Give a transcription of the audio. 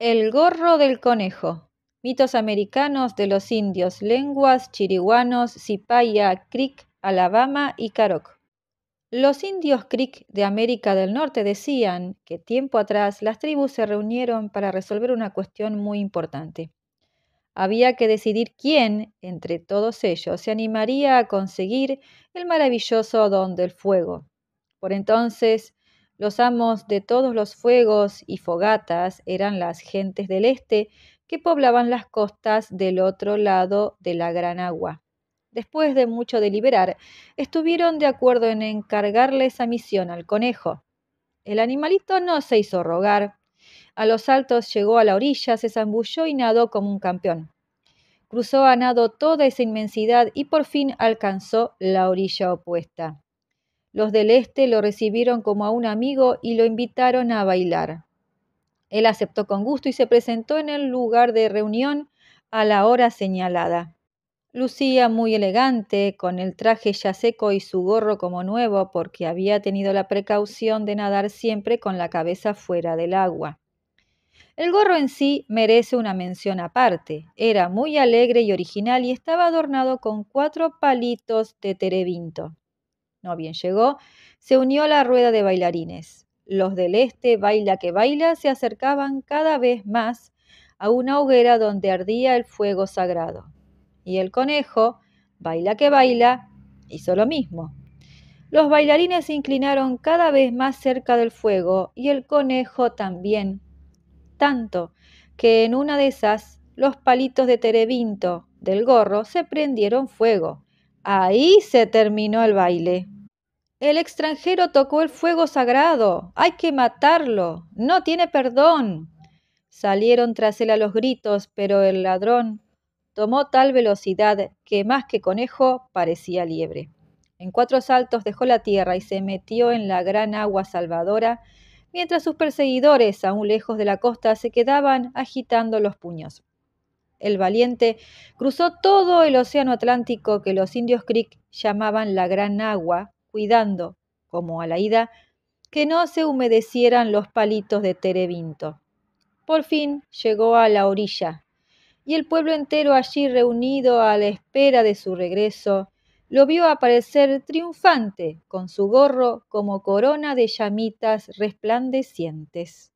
El gorro del conejo. Mitos americanos de los indios lenguas, chiriguanos, Cipaya, Creek, Alabama y karok. Los indios Creek de América del Norte decían que tiempo atrás las tribus se reunieron para resolver una cuestión muy importante. Había que decidir quién, entre todos ellos, se animaría a conseguir el maravilloso don del fuego. Por entonces, los amos de todos los fuegos y fogatas eran las gentes del este que poblaban las costas del otro lado de la gran agua. Después de mucho deliberar, estuvieron de acuerdo en encargarle esa misión al conejo. El animalito no se hizo rogar. A los altos llegó a la orilla, se zambulló y nadó como un campeón. Cruzó a nado toda esa inmensidad y por fin alcanzó la orilla opuesta. Los del este lo recibieron como a un amigo y lo invitaron a bailar. Él aceptó con gusto y se presentó en el lugar de reunión a la hora señalada. Lucía muy elegante, con el traje ya seco y su gorro como nuevo, porque había tenido la precaución de nadar siempre con la cabeza fuera del agua. El gorro en sí merece una mención aparte. Era muy alegre y original y estaba adornado con cuatro palitos de terebinto. No bien llegó, se unió a la rueda de bailarines. Los del este, baila que baila, se acercaban cada vez más a una hoguera donde ardía el fuego sagrado. Y el conejo, baila que baila, hizo lo mismo. Los bailarines se inclinaron cada vez más cerca del fuego y el conejo también, tanto que en una de esas los palitos de terebinto del gorro se prendieron fuego. Ahí se terminó el baile. El extranjero tocó el fuego sagrado. Hay que matarlo. No tiene perdón. Salieron tras él a los gritos, pero el ladrón tomó tal velocidad que más que conejo parecía liebre. En cuatro saltos dejó la tierra y se metió en la gran agua salvadora, mientras sus perseguidores, aún lejos de la costa, se quedaban agitando los puños. El valiente cruzó todo el océano Atlántico que los indios Creek llamaban la Gran Agua cuidando, como a la ida, que no se humedecieran los palitos de Terebinto. Por fin llegó a la orilla, y el pueblo entero allí reunido a la espera de su regreso, lo vio aparecer triunfante con su gorro como corona de llamitas resplandecientes.